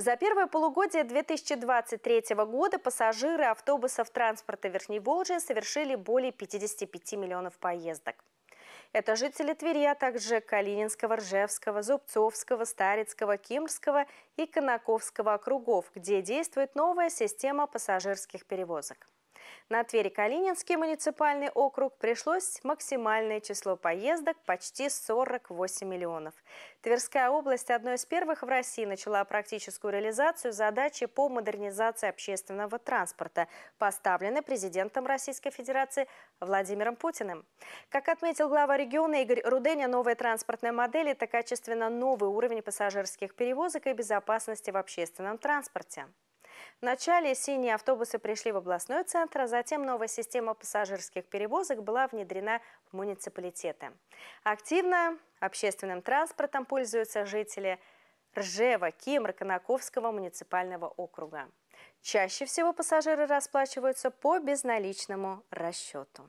За первое полугодие 2023 года пассажиры автобусов транспорта Верхней Волжи совершили более 55 миллионов поездок. Это жители Твери, а также Калининского, Ржевского, Зубцовского, Старицкого, Кимрского и Конаковского округов, где действует новая система пассажирских перевозок. На Твери калининский муниципальный округ пришлось максимальное число поездок – почти 48 миллионов. Тверская область одной из первых в России начала практическую реализацию задачи по модернизации общественного транспорта, поставленной президентом Российской Федерации Владимиром Путиным. Как отметил глава региона Игорь Руденя, новая транспортная модель – это качественно новый уровень пассажирских перевозок и безопасности в общественном транспорте. Вначале синие автобусы пришли в областной центр, а затем новая система пассажирских перевозок была внедрена в муниципалитеты. Активно общественным транспортом пользуются жители Ржева, Кимра, Конаковского муниципального округа. Чаще всего пассажиры расплачиваются по безналичному расчету.